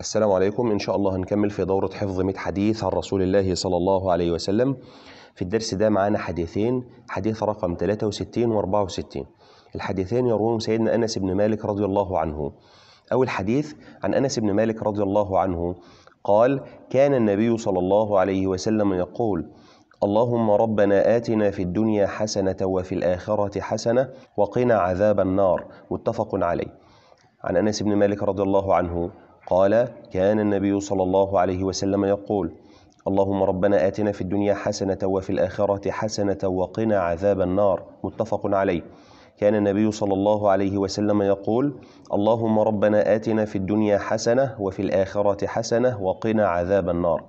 السلام عليكم إن شاء الله هنكمل في دورة حفظ 100 حديث عن رسول الله صلى الله عليه وسلم في الدرس ده معانا حديثين حديث رقم 63 و 64 الحديثين يروون سيدنا أنس بن مالك رضي الله عنه أول حديث عن أنس بن مالك رضي الله عنه قال كان النبي صلى الله عليه وسلم يقول اللهم ربنا آتنا في الدنيا حسنة وفي الآخرة حسنة وقنا عذاب النار متفق عليه عن أنس بن مالك رضي الله عنه قال كان النبي صلى الله عليه وسلم يقول اللهم ربنا آتنا في الدنيا حسنة وفي الآخرة حسنة وقنا عذاب النار متفق عليه كان النبي صلى الله عليه وسلم يقول اللهم ربنا آتنا في الدنيا حسنة وفي الآخرة حسنة وقنا عذاب النار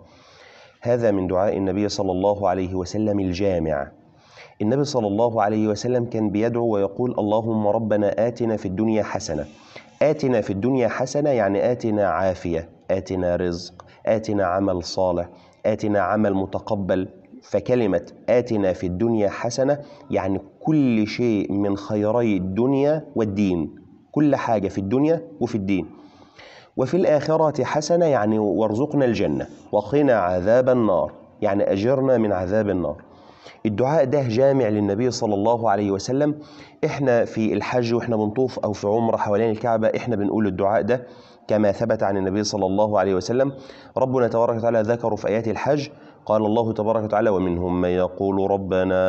هذا من دعاء النبي صلى الله عليه وسلم الجامع النبي صلى الله عليه وسلم كان بيدعو ويقول اللهم ربنا آتنا في الدنيا حسنة آتنا في الدنيا حسنة يعني آتنا عافية آتنا رزق آتنا عمل صالح آتنا عمل متقبل فكلمة آتنا في الدنيا حسنة يعني كل شيء من خيري الدنيا والدين كل حاجة في الدنيا وفي الدين وفي الآخرة حسنة يعني وارزقنا الجنة وقنا عذاب النار يعني أجرنا من عذاب النار الدعاء ده جامع للنبي صلى الله عليه وسلم احنا في الحج واحنا بنطوف او في عمره حوالين الكعبه احنا بنقول الدعاء ده كما ثبت عن النبي صلى الله عليه وسلم ربنا تبارك وتعالى ذكر في ايات الحج قال الله تبارك وتعالى ومنهم من يقول ربنا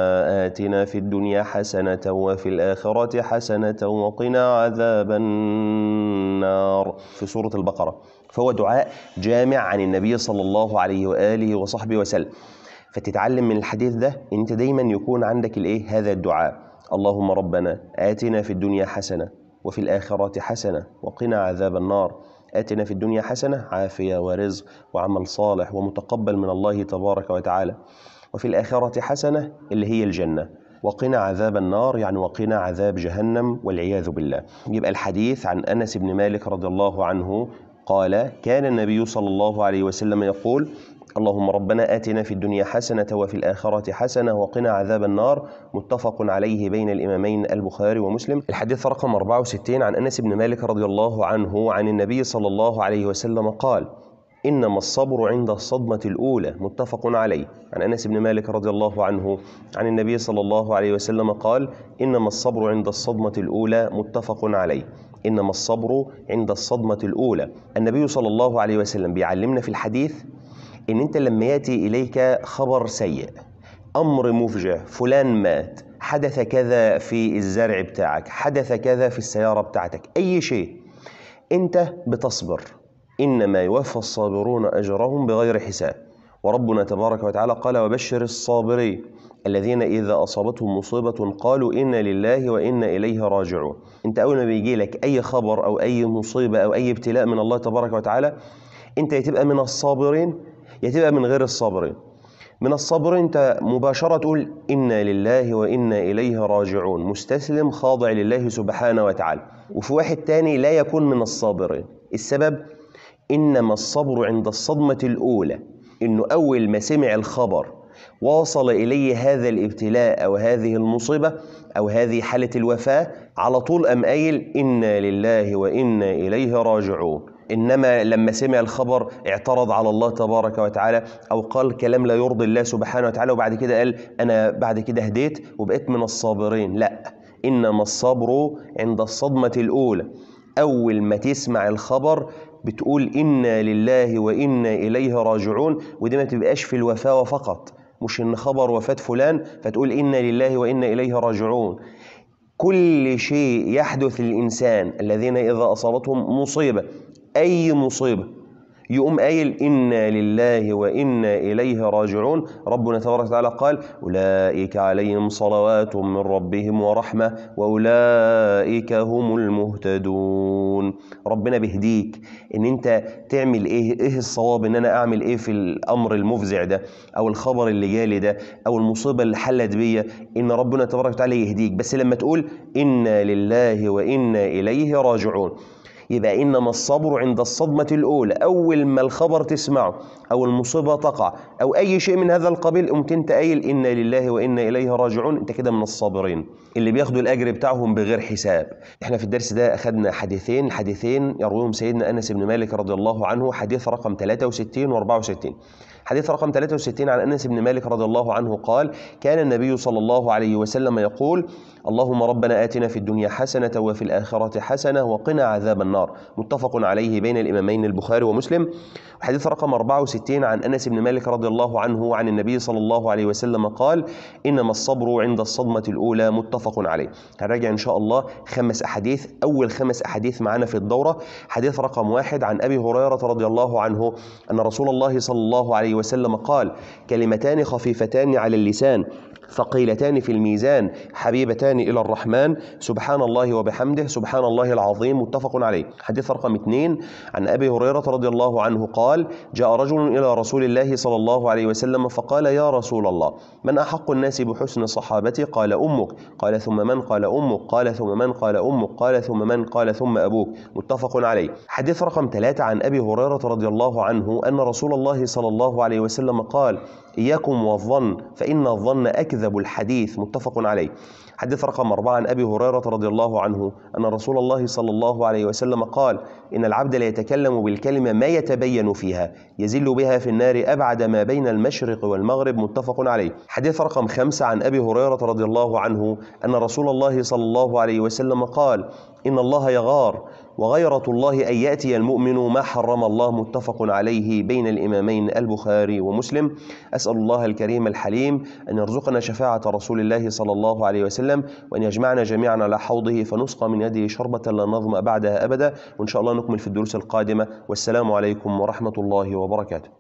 آتنا في الدنيا حسنة وفي الآخرة حسنة وقنا عذاب النار في سورة البقرة فهو دعاء جامع عن النبي صلى الله عليه وآله وصحبه وسلم فتتعلم من الحديث ده ان انت دايما يكون عندك الايه هذا الدعاء اللهم ربنا آتنا في الدنيا حسنة وفي الآخرة حسنة وقنا عذاب النار آتنا في الدنيا حسنة عافية ورزق وعمل صالح ومتقبل من الله تبارك وتعالى وفي الآخرة حسنة اللي هي الجنة وقنا عذاب النار يعني وقنا عذاب جهنم والعياذ بالله يبقى الحديث عن أنس بن مالك رضي الله عنه قال كان النبي صلى الله عليه وسلم يقول اللهم ربنا آتنا في الدنيا حسنة وفي الآخرة حسنة وقنا عذاب النار متفق عليه بين الإمامين البخاري ومسلم الحديث رقم 64 عن أنس بن مالك رضي الله عنه عن النبي صلى الله عليه وسلم قال إنما الصبر عند الصدمة الأولى متفق عليه عن أنس بن مالك رضي الله عنه عن النبي صلى الله عليه وسلم قال إنما الصبر عند الصدمة الأولى متفق عليه إنما الصبر عند الصدمة الأولى النبي صلى الله عليه وسلم بيعلمنا في الحديث ان انت لما ياتي اليك خبر سيء امر مفجع فلان مات حدث كذا في الزرع بتاعك حدث كذا في السياره بتاعتك اي شيء انت بتصبر انما يوفى الصابرون اجرهم بغير حساب وربنا تبارك وتعالى قال وبشر الصابرين الذين إذا أصابتهم مصيبة قالوا إنا لله وإنا إليه راجعون أنت أول ما بيجي لك أي خبر أو أي مصيبة أو أي ابتلاء من الله تبارك وتعالى أنت تبقى من الصابرين يا تبقى من غير الصبر من الصبر انت مباشرة تقول إنا لله وإنا إليه راجعون مستسلم خاضع لله سبحانه وتعالى وفي واحد تاني لا يكون من الصابرين السبب إنما الصبر عند الصدمة الأولى إنه أول ما سمع الخبر واصل إليه هذا الابتلاء أو هذه المصيبة أو هذه حالة الوفاة على طول أم قايل إنا لله وإنا إليه راجعون إنما لما سمع الخبر اعترض على الله تبارك وتعالى أو قال كلام لا يرضي الله سبحانه وتعالى وبعد كده قال أنا بعد كده هديت وبقيت من الصابرين لا إنما الصبر عند الصدمة الأولى أول ما تسمع الخبر بتقول إنا لله وإنا إليه راجعون ودي ما تبقاش في الوفاة فقط مش إن خبر وفاة فلان فتقول إنا لله وإنا إليه راجعون كل شيء يحدث للإنسان الذين إذا أصابتهم مصيبة أي مصيبة يقوم قايل إنا لله وإنا إليه راجعون ربنا تبارك وتعالى قال أولئك عليهم صلوات من ربهم ورحمة وأولئك هم المهتدون ربنا بيهديك إن أنت تعمل إيه إيه الصواب إن أنا أعمل إيه في الأمر المفزع ده أو الخبر اللي جالي ده أو المصيبة اللي حلت بيا إن ربنا تبارك وتعالى يهديك بس لما تقول إنا لله وإنا إليه راجعون يبقى إنما الصبر عند الصدمة الأولى أول ما الخبر تسمعه أو المصيبة تقع أو أي شيء من هذا القبيل قمت أنت قايل إنا لله وإنا إليه راجعون أنت كده من الصابرين اللي بياخدوا الأجر بتاعهم بغير حساب إحنا في الدرس ده أخدنا حديثين حديثين يرويهم سيدنا أنس بن مالك رضي الله عنه حديث رقم 63 و 64 حديث رقم 63 عن أنس بن مالك رضي الله عنه قال كان النبي صلى الله عليه وسلم يقول اللهم ربنا آتنا في الدنيا حسنة وفي الآخرة حسنة وقنا عذاب النار متفق عليه بين الإمامين البخاري ومسلم حديث رقم 64 عن أنس بن مالك رضي الله عنه عن النبي صلى الله عليه وسلم قال إنما الصبر عند الصدمة الأولى متفق عليه هنراجع إن شاء الله خمس أحاديث أول خمس أحاديث معنا في الدورة حديث رقم واحد عن أبي هريرة رضي الله عنه أن رسول الله صلى الله عليه وسلم قال كلمتان خفيفتان على اللسان ثقيلتان في الميزان حبيبتان إلى الرحمن سبحان الله وبحمده سبحان الله العظيم متفق عليه حديث رقم اثنين عن أبي هريرة رضي الله عنه قال جاء رجل إلى رسول الله صلى الله عليه وسلم فقال يا رسول الله من أحق الناس بحسن صحابتي قال أمك قال ثم من قال أمك قال ثم من قال أمك قال ثم من قال ثم أبوك متفق عليه حديث رقم ثلاثة عن أبي هريرة رضي الله عنه أن رسول الله صلى الله عليه وسلم قال إياكم والظن فإن الظن أكذب أكذب الحديث متفق عليه حديث رقم أربعة عن أبي هريرة رضي الله عنه أن رسول الله صلى الله عليه وسلم قال إن العبد لا يتكلم بالكلمة ما يتبين فيها يزل بها في النار أبعد ما بين المشرق والمغرب متفق عليه حديث رقم خمسة عن أبي هريرة رضي الله عنه أن رسول الله صلى الله عليه وسلم قال إن الله يغار وغيرة الله أن يأتي المؤمن ما حرم الله متفق عليه بين الإمامين البخاري ومسلم أسأل الله الكريم الحليم أن يرزقنا شفاعة رسول الله صلى الله عليه وسلم وأن يجمعنا جميعا على حوضه فنسقى من يده شربة لا نظم بعدها أبدا وإن شاء الله نكمل في الدروس القادمة والسلام عليكم ورحمة الله وبركاته